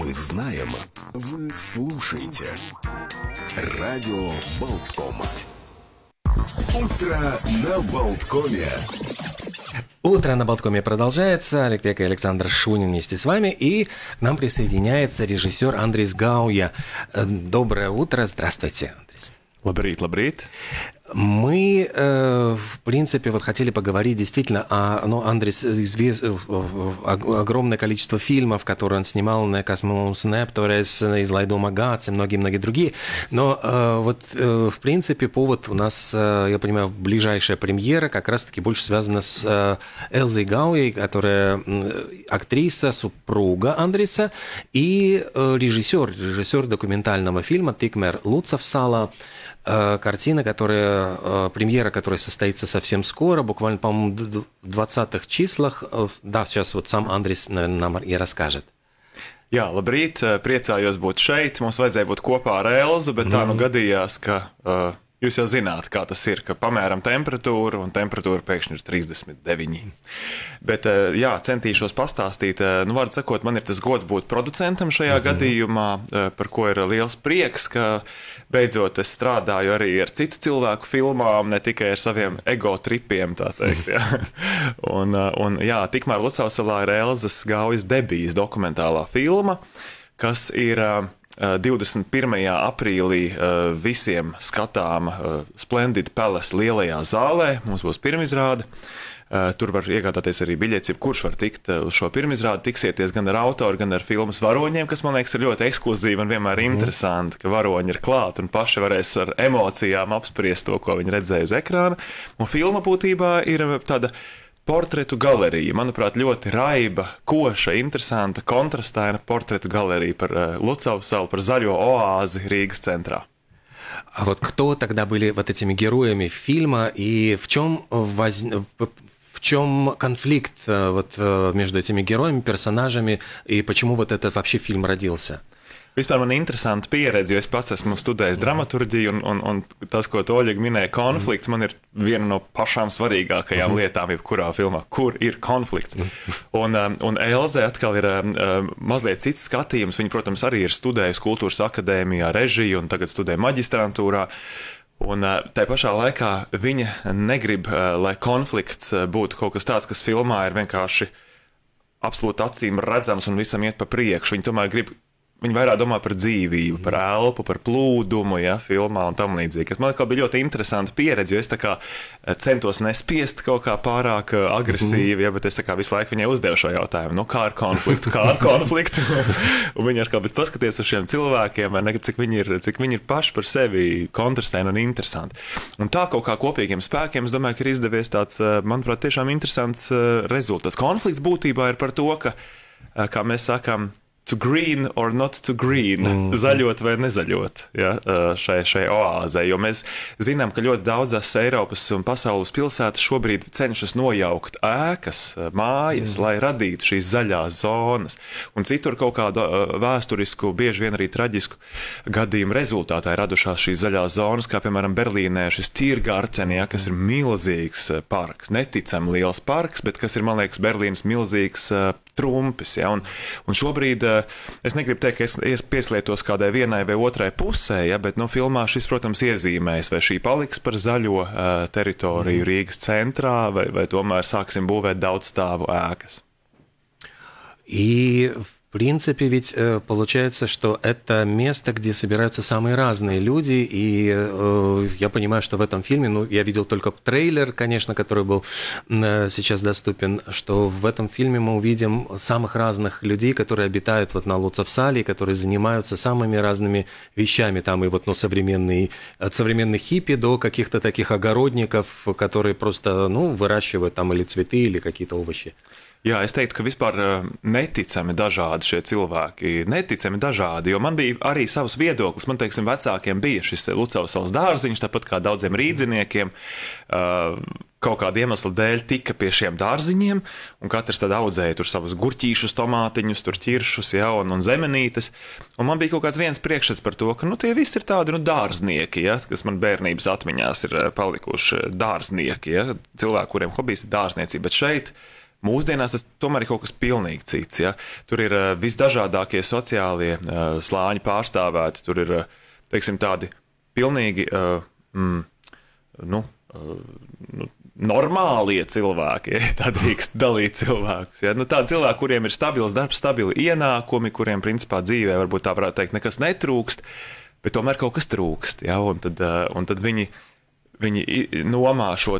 Мы знаем, вы слушаете. Радио Болткома. Утро на Болткоме. Утро на Болткоме продолжается. Олег Пек и Александр Шунин вместе с вами. И к нам присоединяется режиссер Андрис Гауя. Э, доброе утро. Здравствуйте, Андрис. Labrīt, labrīt. Мы, э, в принципе, вот хотели поговорить действительно о... Ну, Андрес, извест... Э, огромное количество фильмов, которые он снимал на «Космос Непторес», «Из Лайдома Магац, и многие-многие другие. Но э, вот, э, в принципе, повод у нас, э, я понимаю, ближайшая премьера как раз-таки больше связана с э, Элзой Гауей, которая актриса, супруга Андреса и режиссер, режиссер документального фильма «Тикмер Луцев Сала», Э, картина, которая, э, премьера, которая состоится совсем скоро, буквально, по-моему, в 20-х числах. Э, да, сейчас вот сам Андрис нам и расскажет. Jā, labrīt, priecājos būt šeit. Mums vajadzēja būt kopā ar Elzu, bet mm. tā nu gadījās, ka uh, Jūs jau zināt, kā tas ir, ka pamēram temperatūru, un temperatūra pēkšņi ir 39. Bet, eh, jā, centīšos pastāstīt, eh, nu, vārdu sakot, man ir tas gods būt producentam šajā mhm. gadījumā, eh, par ko ir liels prieks, ka beidzot es strādāju arī ar citu cilvēku filmām, ne tikai ar saviem ego tripiem, tā teikt. Jā. Mhm. Un, un jā, tikmēr Lucauselā ir Elzas Gaujas debijas dokumentālā filma. Uh, kas ir 21. aprīlī visiem skatāma Splendid Palace lielajā zālē. Mums būs pirmizrāde. Tur var iegādāties arī biļetes, kurš var tikt uz šo pirmizrādi. Tiksieties gan ar autoru, gan ar filmas varoņiem, kas man liekas ir ļoti ekskluzīvi un vienmēr mm. interesanti, ka varoņi ir klāt un paši varēs ar emocijām apspriest to, ko viņi redzēja uz ekrāna. Un filma būtībā ir tāda Portretu galerija, manuprāt, ļoti raiba, koša, interesanta, kontrastaina portretu galerija par uh, Lucavu salu, par zaļo oāzi Rīgas centrā. А вот кто тогда были вот этими героями фильма и в чем воз... в чем конфликт э, вот э, между этими героями, персонажами и почему вот этот вообще фильм родился? Vispār man ir interesanti pieredze, jo es pats esmu studējis dramaturgiju, un, un, un tas, ko Toļiga minēja, konflikts man ir viena no pašām svarīgākajām uh mhm. -huh. lietām, jebkurā filmā, kur ir konflikts. Mhm. Un, um, un Elze atkal ir um, um, mazliet cits skatījums. Viņa, protams, arī ir studējusi kultūras akadēmijā režiju un tagad studē maģistrantūrā. Un uh, tā pašā laikā viņa negrib, uh, lai konflikts uh, būtu kaut kas tāds, kas filmā ir vienkārši absolūti acīm redzams un visam iet pa priekšu. Viņa tomēr grib Viņi vairāk domā par dzīvību, par elpu, par plūdumu, ja filmā un tam līdzīgi. Kas man atkal bija ļoti interesanti pieredze, jo es kā, eh, centos nespiest kaut kā pārāk eh, agresīvi, ja, bet es kā, visu laiku viņai uzdevu šo jautājumu, nu, kā ar konfliktu, kā ar konfliktu. un viņi atkal paskatījās uz šiem cilvēkiem, ne, cik, viņi ir, cik viņi ir paši par sevi kontrastēni un interesanti. Un tā kaut kā kopīgiem spēkiem, es domāju, ka ir izdevies tāds, eh, manuprāt, tiešām interesants rezultāts. Konflikts būtībā ir par to, ka, kā mēs sakām, to green or not to green, mm. zaļot vai nezaļot ja, šai, šai oāzē. Jo mēs zinām, ka ļoti daudzas Eiropas un pasaules pilsētas šobrīd cenšas nojaukt ēkas, mājas, mm. lai radītu šīs zaļās zonas. Un citur kaut kādu vēsturisku, bieži vien arī traģisku gadījumu rezultātā ir radušās šīs zaļās zonas, kā piemēram Berlīnē šis Tīrgārcenē, ja, kas ir milzīgs parks, neticami liels parks, bet kas ir, man liekas, Berlīnas milzīgs trumpis. Ja, un, un šobrīd Eh, es negribu teikt, ka es, es pieslētos kādai vienai vai otrai pusē, ja, bet nu, filmā šis, protams, iezīmēs, vai šī paliks par zaļo eh, teritoriju mhm. Rīgas centrā, vai, vai tomēr sāksim būvēt daudzstāvu ēkas. И в принципе, ведь э, получается, что это место, где собираются самые разные люди, и э, я понимаю, что в этом фильме, ну, я видел только трейлер, конечно, который был э, сейчас доступен, что в этом фильме мы увидим самых разных людей, которые обитают вот на Луцевсале, которые занимаются самыми разными вещами, там и вот, ну, современные, от современных хиппи до каких-то таких огородников, которые просто, ну, выращивают там или цветы, или какие-то овощи. Jā, es teiktu, ka vispār eh, neticami dažādi šie cilvēki. Neticami dažādi, jo man bija arī savs viedoklis. Man, teiksim, vecākiem bija šis Lucavas dārziņš, tāpat kā daudziem rīdziniekiem. Eh, kaut kāda iemesla dēļ tika pie šiem dārziņiem, un katrs tad audzēja tur savus gurķīšus, tomātiņus, tur ķiršus, ja, un, un zemenītes. Un man bija kaut kāds viens priekšstats par to, ka nu, tie visi ir tādi nu, dārznieki, ja, kas man bērnības atmiņās ir eh, palikuši dārznieki, ja, cilvēki, kuriem hobijs ir dārzniecība. Bet šeit, uh, Mūsdienās tas tomēr ir kaut kas pilnīgi cits. Ja? Tur ir uh, visdažādākie sociālie uh, slāņi pārstāvēti. Tur ir uh, teiksim, tādi pilnīgi uh, mm, nu, uh, nu, normālie cilvēki. Ja? Tad drīkst dalīt cilvēkus. Ja? Nu, tādi cilvēki, kuriem ir stabils darbs, stabili ienākumi, kuriem principā dzīvē varbūt tā varētu teikt, nekas netrūkst, bet tomēr kaut kas trūkst. Ja? Un tad, uh, un tad viņi viņi Viņi nomā šo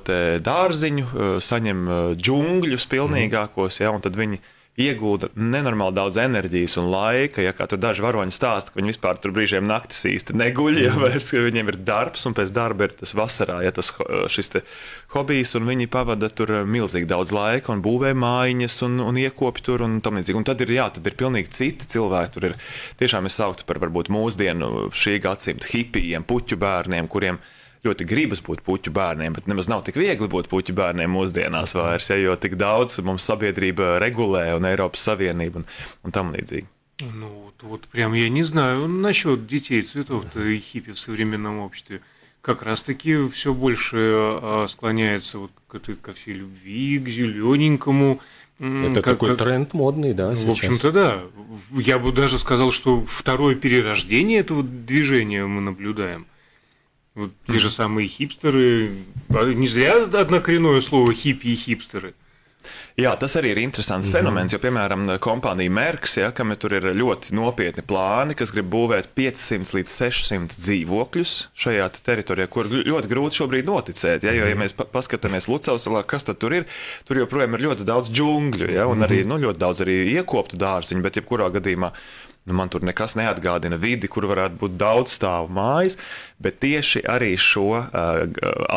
dārziņu, e, saņem e, džungļus pilnīgākos, ja, un tad viņi iegūda nenormāli daudz enerģijas un laika. Ja kā tur daži varoņi stāsta, ka viņi vispār tur brīžiem naktis īsti neguļ, ja mhm. vairs viņiem ir darbs, un pēc darba ir tas vasarā, ja tas e, šis hobijs, un viņi pavada tur milzīgi daudz laika un būvē mājiņas un, un iekopja tur un tam līdzīgi. Un tad ir, jā, tad ir pilnīgi citi cilvēki. Tur ir tiešām es sauktu par varbūt mūsdienu šī gadsimta hipijiem, puķu bērniem, kuriem ir ļoti gribas būt puķu bērniem, bet nemaz nav tik viegli būt puķu bērniem mūsdienās vairs, ja, jo tik daudz mums sabiedrība regulē un Eiropas Saviенība un, un tam līdzīgi. Ну, вот прям я не знаю. Ну, Насчет детей, цветов и хиппи в современном обществе как раз-таки все больше а, склоняется вот к этой кофе любви, к зелененькому, это как, такой как... тренд модный, да? Ну, сейчас. В общем-то, да. Я бы даже сказал, что второе перерождение этого движения мы наблюдаем. Вот mm-hmm. те же самые хипстеры. Не zina, однокоренное слово хиппи и хипстеры. Jā, tas arī ir interesants mm -hmm. fenomens, jo, piemēram, kompānija Merks, ja, kam tur ir ļoti nopietni plāni, kas grib būvēt 500 līdz 600 dzīvokļus šajā teritorijā, kur ļoti grūti šobrīd noticēt. Ja, jo, ja mhmm. mēs pa paskatāmies Lucavsalā, kas tad tur ir, tur joprojām ir ļoti daudz džungļu ja, un mhmm. arī nu, ļoti daudz arī iekoptu dārziņu, bet jebkurā gadījumā. Nu, man tur nekas neatgādina vidi, kur varētu būt daudz stāvu mājas, bet tieši arī šo uh,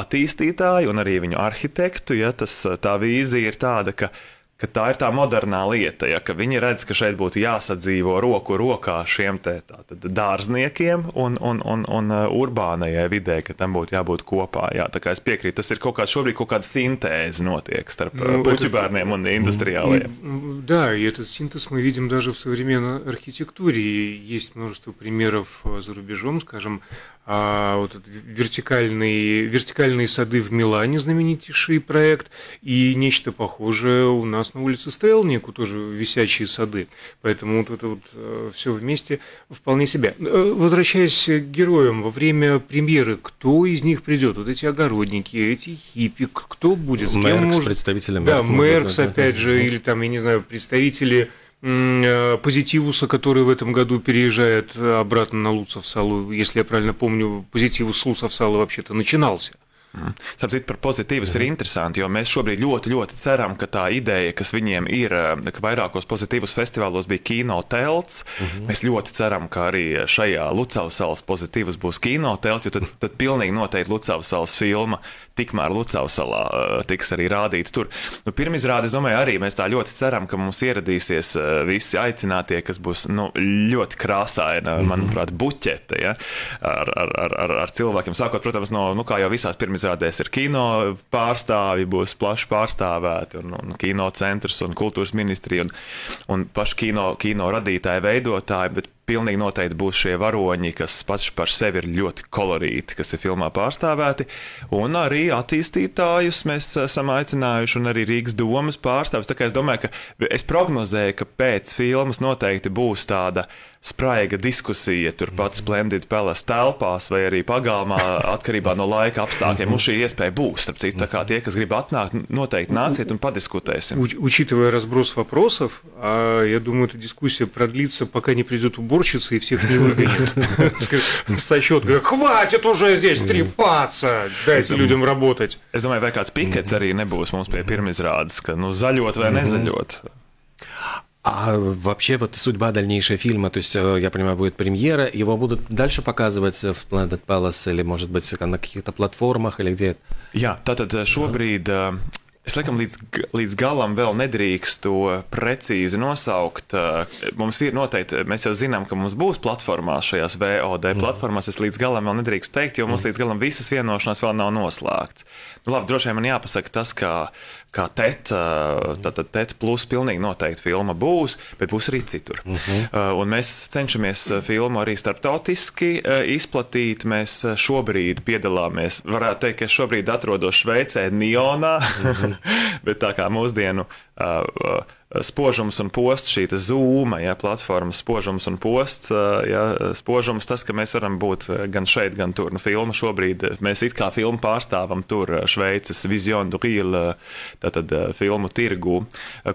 attīstītāju un arī viņu arhitektu, ja tas, eh, tā vīzija ir tāda, ka viņa ka tā ir tā modernā lieta, ja, ka viņi redz, ka šeit būtu jāsadzīvo roku rokā šiem te, tā, tad, dārzniekiem un, un, un, un uh, urbānajai vidē, ka tam būtu jābūt kopā. Jā. Tā kā es piekrītu, tas ir kaut kāds šobrīd kaut kāda синтез notiek starp ну, uh, nu, puķu bērniem un индустриалiem. Да, и этот синтез мы видим даже в современной архитектуре. И есть множество примеров э, за рубежом, скажем, вот вертикальные, вертикальные сады в Милане, знаменитейший проект, и нечто похожее у нас нас на улице Стрелнику тоже висячие сады, поэтому вот это вот э, все вместе вполне себя. Э, возвращаясь к героям, во время премьеры кто из них придет? Вот эти огородники, эти хиппи, кто будет? С кем Меркс, может... представители Меркс. Да, Меркс, да, опять да, же, да. или там, я не знаю, представители э, Позитивуса, который в этом году переезжает обратно на Луцевсалу, если я правильно помню, Позитивус с Луцевсала вообще-то начинался. Sapratu, par pozitīvas ir mhm. interesanti, jo mēs šobrīd ļoti, ļoti ceram, ka tā ideja, kas viņiem ir, eh, ka vairākos pozitīvos festivālos bija kino telts, mm -hmm. mēs ļoti ceram, ka arī šajā Lucavas salas pozitīvas būs kino telts, jo tad, tad pilnīgi noteikti Lucavas salas filma tikmēr Lucavas salā eh, tiks arī rādīta tur. Nu, Pirmizrāde, es domāju, arī mēs tā ļoti ceram, ka mums ieradīsies eh, visi aicinātie, kas būs nu, ļoti krāsaina, mm -hmm. manuprāt, buķete ja, ar, ar, ar, ar cilvēkiem, sākot, protams, no, nu, kā jau visās pirmizrādēs organizēties ar kino pārstāvi, būs plaši pārstāvēti un, un kino centrs un kultūras ministrija un, un paši kino, kino radītāji, veidotāji. Bet pilnīgi noteikti būs šie varoņi, kas paši par sevi ir ļoti kolorīti, kas ir filmā pārstāvēti. Un arī attīstītājus mēs esam aicinājuši, un arī Rīgas domas pārstāvis. Tā kā es domāju, ka es prognozēju, ka pēc filmas noteikti būs tāda spraiga diskusija turpat Splendid Palace telpās vai arī pagalmā, atkarībā no laika apstākļiem. Mums šī iespēja būs. Citu, tā kā tie, kas grib atnākt, noteikti nāciet un padiskutēsim. Учитывая разброс вопросов, я думаю, эта дискуссия продлится, пока не придет убор. уборщицы и всех не выгонит. Со счетка. Хватит уже здесь трепаться! Дайте людям работать. Es domāju, vai kāds не было, nebūs mums pie pirmizrādes, ka залет, zaļot vai nezaļot. А вообще вот судьба дальнейшего фильма, то есть, э, я понимаю, будет премьера, его будут дальше показывать в Planet Palace или, может быть, на каких-то платформах или где? то Jā, да šobrīd да. Es laikam līdz, līdz galam vēl nedrīkstu precīzi nosaukt. Eh, mums ir noteikti, eh, mēs jau zinām, ka mums būs platformās šajās VOD mm. platformās. Es līdz galam vēl nedrīkstu teikt, jo mums mm. līdz galam visas vienošanās vēl nav noslēgts. Nu, labi, droši vien man jāpasaka tas, ka kā TETA, tātad e eh, TETA plus pilnīgi noteikti filma būs, bet būs arī citur. Uh mhm. -huh. Un mēs cenšamies filmu arī starptautiski izplatīt. Mēs šobrīd piedalāmies, varētu teikt, ka šobrīd atrodos Šveicē, Nionā. Uh mhm. -huh. bet tā kā mūsdienu uh, uh Eh, spožums un posts, šī zūma, ja platforma, spožums un posts, eh, ja eh, spožums tas, ka mēs varam būt gan šeit, gan tur. Nu, filma šobrīd mēs it kā filmu pārstāvam tur Šveices Vision du Rīl, tātad filmu tirgu,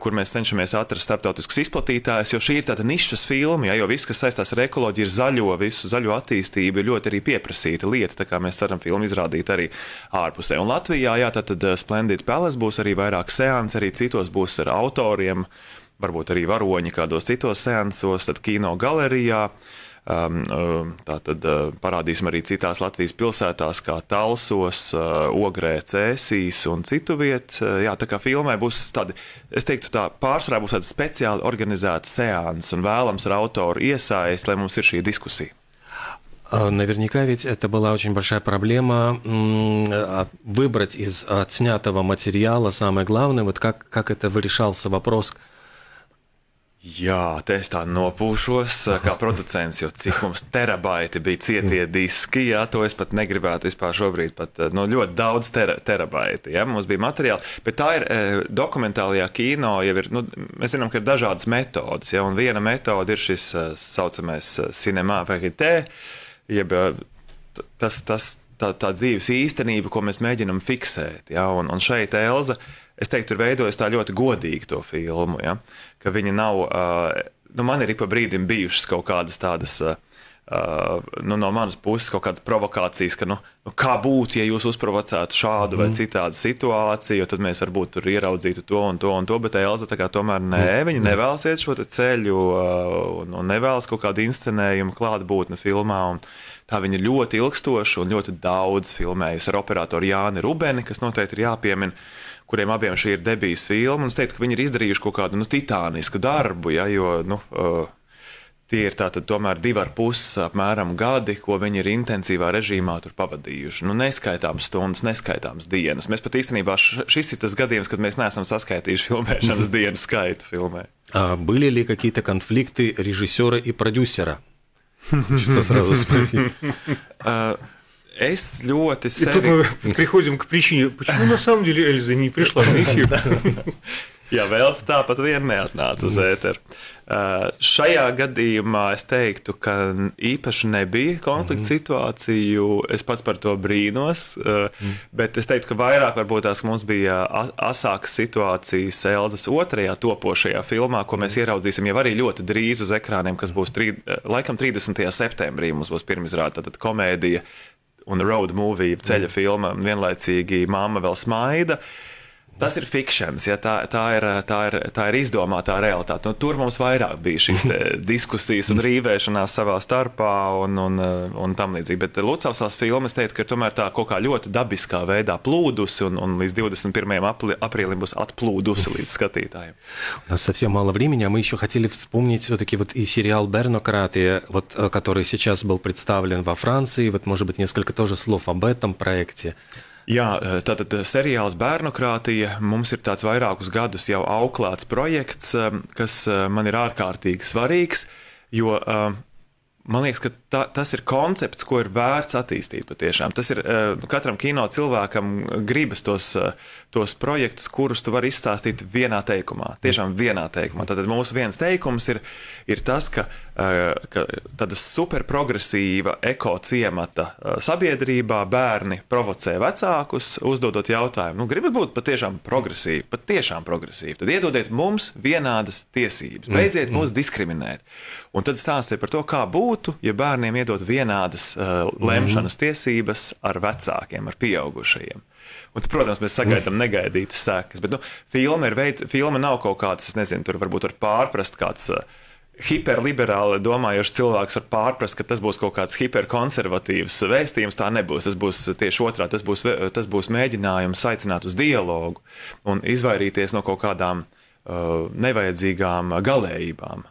kur mēs cenšamies atrast starptautiskus izplatītājus, jo šī ir tāda nišas filma, ja, jo viss, kas saistās ar ekoloģiju, ir zaļo, visu zaļo attīstību, ir ļoti arī pieprasīta lieta, tā kā mēs ceram filmu izrādīt arī ārpusē. Un Latvijā, jā, tātad Splendid Palace būs arī vairāk seans, arī citos būs ar autoriem, teiksim, varbūt arī varoņi kādos citos seansos, tad kino galerijā. Ehm, ehm, tā tad eh, parādīsim arī citās Latvijas pilsētās, kā Talsos, eh, Ogrē, Cēsīs un citu vietu. Eh, jā, tā kā filmai būs tādi, es teiktu, tā pārsvarā būs tāda speciāli organizēta seansa un vēlams ar autoru iesaist, lai mums ir šī diskusija. Наверняка ведь это была очень большая проблема выбрать из отснятого материала самое главное. Вот как, как это решался вопрос, Jā, te es tā nopūšos, kā producents, jo cik mums terabaiti bija cietie diski, jā, to es pat negribētu vispār šobrīd, pat eh, nu, ļoti daudz ter terabaiti, jā, mums bija materiāli, bet tā ir eh, dokumentālajā kino, jau ir, nu, mēs zinām, ka ir dažādas metodas, jā, un viena metoda ir šis eh, saucamais cinemā vegitē, uh, jeb tas, tas, tā, tā dzīves īstenība, ko mēs mēģinām fiksēt. Ja? Un, un šeit Elza, es teiktu, ir veidojusi tā ļoti godīgi to filmu, ja? ka viņa nav, uh, nu man ir pa brīdim bijušas kaut kādas tādas. Uh, Uh, nu, no manas puses kaut kādas provokācijas, ka, nu, nu kā būtu, ja jūs uzprovocētu šādu mm. vai mhm. citādu situāciju, tad mēs varbūt tur ieraudzītu to un to un to. Bet Elza tā kā tomēr nē, mhm. viņa mhm. nevēlas iet šo ceļu uh, un, un nevēlas kaut kādu inscenējumu klātbūtni filmā. Un, Tā viņa ir ļoti ilgstoša un ļoti daudz filmējusi ar operatoru Jāni Rubeni, kas noteikti ir jāpiemina, kuriem abiem šī ir debijas filma. Es teiktu, ka viņi ir izdarījuši kaut kādu nu, titānisku darbu, ja, jo nu, uh, Tie ir tātad tomēr divi ar pusi apmēram gadi, ko viņi ir intensīvā režīmā tur pavadījuši. Nu, neskaitāmas stundas, neskaitāmas dienas. Mēs pat īstenībā šis ir tas gadījums, kad mēs neesam saskaitījuši filmēšanas dienu skaitu filmē. А были ли какие-то конфликты режиссера и продюсера? Хочется сразу спросить. Es ļoti sevi... И тут мы приходим к причине, почему на самом деле Эльза не пришла на эфир. Jā, vēl tāpat vien neatnāca uz mm. ēteru. Uh, šajā gadījumā es teiktu, ka īpaši nebija konflikta mm -hmm. situāciju. Es pats par to brīnos, uh, mm. bet es teiktu, ka vairāk varbūt tās mums bija asākas situācijas Elzas otrajā topošajā filmā, ko mēs mm. ieraudzīsim jau arī ļoti drīz uz ekrāniem, kas būs trī, laikam 30. septembrī. Mums būs pirmizrāde, tad komēdija un road movie, ceļa mm. filma, un vienlaicīgi māma vēl smaida. Uh, Tas ir fikšs, ja tā, tā, ir, tā, ir, tā ir izdomāta realitāte. Un nu, tur mums vairāk bija šīs diskusijas un rīvēšanās savā starpā un, un, un tam līdzīgi. Bet Lucavsās filmas teica, ka tomēr tā kaut kā ļoti dabiskā veidā plūdusi un, un līdz 21 апреля, апреля будет отплудус лиц скатытаем. У нас совсем мало времени, а мы еще хотели вспомнить все-таки вот и сериал «Бернократия», вот, э, который сейчас был представлен во Франции. Вот, может быть, несколько тоже слов об этом проекте. Jā, eh, tātad eh, seriāls Bērnokrātija mums ir tāds vairākus gadus jau auklāts projekts, eh, kas man ir ārkārtīgi svarīgs, jo Man liekas, ka tā, tas ir koncepts, ko ir vērts attīstīt patiešām. Tas ir uh, katram kino cilvēkam gribas tos, uh, tos projektus, kurus tu vari izstāstīt vienā teikumā. Tiešām vienā teikumā. Tad mūsu viens teikums ir, ir tas, ka, uh, ka tāda superprogresīva ekociemata uh, sabiedrībā bērni provocē vecākus, uzdodot jautājumu, nu, gribat būt patiešām progresīvi, patiešām progresīvi. Tad iedodiet mums vienādas tiesības, mm. beidziet mm. mūs diskriminēt. Un tad stāstiet par to, kā būt būtu, ja bērniem iedot vienādas uh, mhm. lemšanas tiesības ar vecākiem, ar pieaugušajiem. Un, protams, mēs sagaidām mhm. negaidītas sekas, bet nu, filma, veids, filma nav kaut kāds, es nezinu, tur varbūt var pārprast kāds. Uh, hiperliberāli domājošs cilvēks var pārprast, ka tas būs kaut kāds hiperkonservatīvs vēstījums. Tā nebūs. Tas būs tieši otrā. Tas būs, tas būs mēģinājums aicināt uz dialogu un izvairīties no kaut kādām uh, nevajadzīgām galējībām.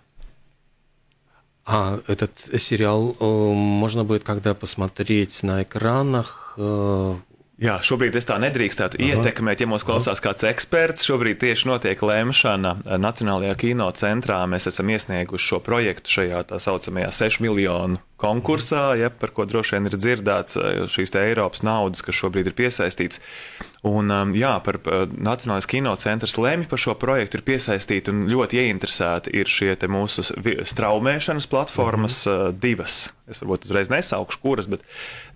А этот сериал э, можно будет когда посмотреть на экранах? Э, Jā, šobrīd es tā nedrīkstētu Aha. ietekmēt, ja mūsu klausās Aha. kāds eksperts. Šobrīd tieši notiek lēmšana Nacionālajā kinocentrā. Mēs esam iesnieguši šo projektu šajā tā saucamajā 6 miljonu konkursā, ja, par ko droši vien ir dzirdēts šīs Eiropas naudas, kas šobrīd ir piesaistīts. Un, um, jā, par uh, Nacionālais kinocentrs lemj par šo projektu, ir piesaistīti un ļoti ieinteresēti ir šie mūsu straumēšanas platformas, mm -hmm. uh, divas. Es varbūt uzreiz nesaukšu, kuras, bet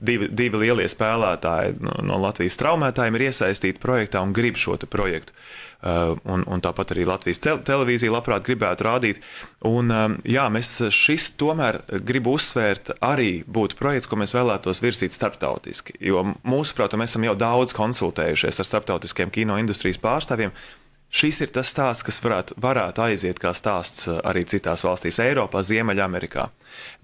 divi, divi lielie spēlētāji no, no Latvijas straumētājiem ir iesaistīti projektā un grib šo projektu. Eh, un, un tāpat arī Latvijas televīzija labprāt gribētu rādīt. Un, eh, jā, mēs šis tomēr gribu uzsvērt arī būtu projekts, ko mēs vēlētos virzīt starptautiski, jo mūsuprāt, mēs esam jau daudz konsultējušies ar starptautiskiem kino industrijas pārstāvjiem. Šis ir tas stāsts, kas varētu, varētu aiziet kā stāsts eh, arī citās valstīs, Eiropā, Ziemeļamerikā.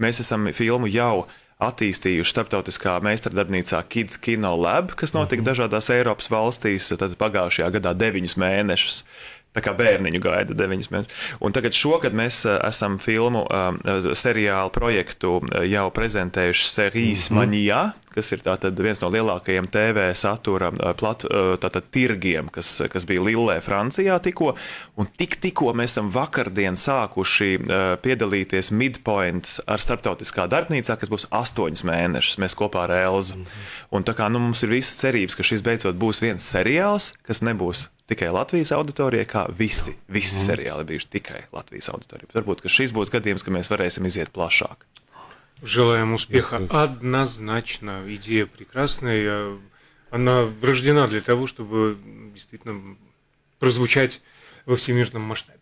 Mēs esam filmu jau uh, attīstījuši starptautiskā meistardarbnīcā Kids Kino Lab, kas notika mhm. dažādās Eiropas valstīs pagājušajā gadā deviņus mēnešus. Tā kā bērniņu gaida deviņas mēnešus. Un tagad šogad mēs uh, esam filmu uh, seriālu projektu uh, jau prezentējuši Serijas mm -hmm. Manijā, kas ir tātad viens no lielākajiem TV satura plat, tātad, tirgiem, kas, kas bija Lillē, Francijā tikko. Un tik tikko mēs esam vakardien sākuši piedalīties Midpoint ar starptautiskā darbnīcā, kas būs astoņas mēnešus. Mēs kopā ar Elzu. Mm -hmm. Un tā kā nu, mums ir visas cerības, ka šis beidzot būs viens seriāls, kas nebūs tikai Latvijas auditorijai, kā visi, visi mm. seriāli bijuši tikai Latvijas auditorijai. Varbūt šis būs gadījums, ka mēs varēsim iziet plašāk. Желаем успеха. Однозначно идея прекрасная. Она рождена для того, чтобы действительно прозвучать во всемирном масштабе.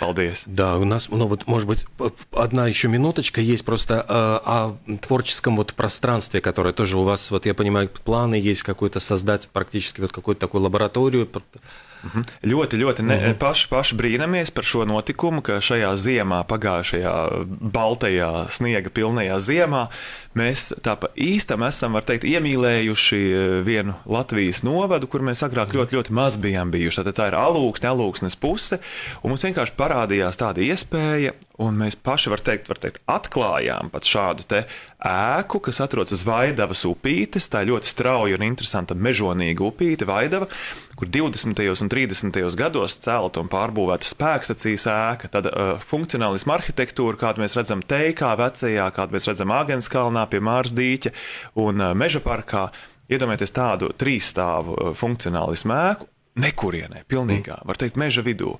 Балдеес. Да, у нас, ну вот, может быть, одна еще минуточка есть просто э, о творческом вот пространстве, которое тоже у вас, вот я понимаю, планы есть какой-то создать практически вот какую-то такую лабораторию Mhm. Ļoti, ļoti ne, mhm. paši, paši brīnamies par šo notikumu, ka šajā ziemā, pagājušajā baltajā sniega pilnajā ziemā, mēs tā pa īstam esam, var teikt, iemīlējuši eh, vienu Latvijas novadu, kur mēs agrāk ļoti, mhm. ļoti, ļoti maz bijām bijuši. Tātad tā ir alūksne, alūksnes puse, un mums vienkārši parādījās tāda iespēja Un mēs paši, var teikt, var teikt atklājām šādu te ēku, kas atrodas uz Vaidavas upītes. Tā ir ļoti strauja un interesanta mežonīga upīte, Vaidava, kur 20. un 30. gados celta un pārbūvēta spēkstacijas ēka. Tad uh, funkcionālisma arhitektūra, kādu mēs redzam Teikā, vecajā, kādu mēs redzam Agenskalnā, pie Mārs Dīķa un uh, Meža parkā. Iedomājieties tādu trīsstāvu uh, funkcionālismu ēku nekurienē, pilnīgā, var teikt, meža vidū.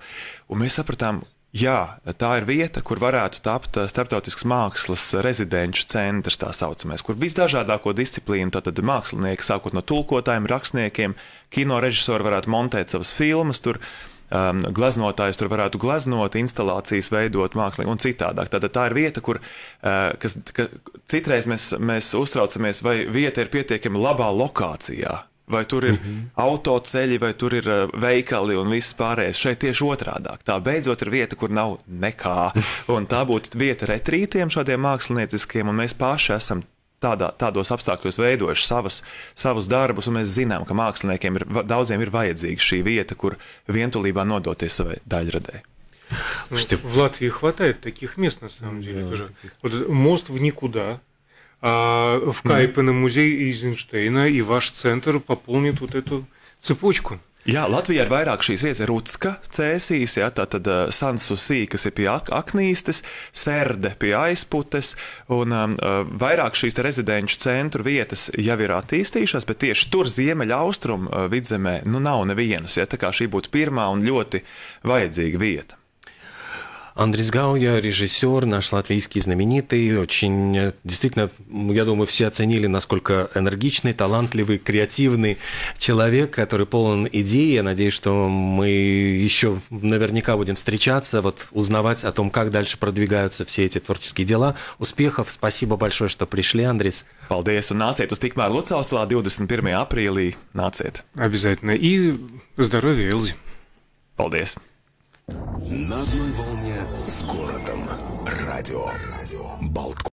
Un mēs sapratām, Jā, tā ir vieta, kur varētu tapt eh, starptautisks mākslas rezidenču centrs, tā saucamais, kur visdažādāko disciplīnu, tātad mākslinieki, sākot no tulkotājiem, rakstniekiem, kinorežisori varētu montēt savas filmas, tur um, gleznotājs tur varētu gleznot, instalācijas veidot, mākslinieki un citādāk. Tātad tā ir vieta, kur uh, kas, ka, citreiz mēs, mēs uztraucamies, vai vieta ir pietiekami labā lokācijā vai tur ir mm -hmm. autoceļi, vai tur ir uh, veikali un viss pārējais. Šeit tieši otrādi. Tā beidzot ir vieta, kur nav nekā. Un tā būtu vieta retrītiem, šādiem mākslinieciskiem, un mēs paši esam. Tādā, tādos apstākļos veidojuši savas, savus darbus, un mēs zinām, ka māksliniekiem ir, daudziem ir vajadzīga šī vieta, kur vientulībā nodoties savai daļradēji. Ну, в Латвии хватает таких мест, на самом деле. Да, тоже. Вот э, мост в никуда, в Кайпе на музей Эйзенштейна, и ваш центр пополнит вот эту цепочку. Jā, Latvijā ir vairāk šīs vietas, ir Rutska cēsīs, jā, tā tad uh, э, Sansusī, kas ir pie ak aknīstes, Serde pie aizputes, un um, vairāk šīs rezidenču centru vietas jau ir attīstījušās, bet tieši tur ziemeļa austrum uh, vidzemē, nu nav nevienas, ja tā kā šī būtu pirmā un ļoti vajadzīga vieta. Андрис Гауя, режиссер, наш латвийский знаменитый, очень, действительно, я думаю, все оценили, насколько энергичный, талантливый, креативный человек, который полон идей. Я надеюсь, что мы еще наверняка будем встречаться, вот узнавать о том, как дальше продвигаются все эти творческие дела. Успехов, спасибо большое, что пришли, Андрис. Paldies, un nāciet uz tikmēr Lucauslā 21. aprīlī. Nāciet. Обязательно. И здоровья, Элзи. Paldies. На одной волне с городом. Радио. Радио. Болтко.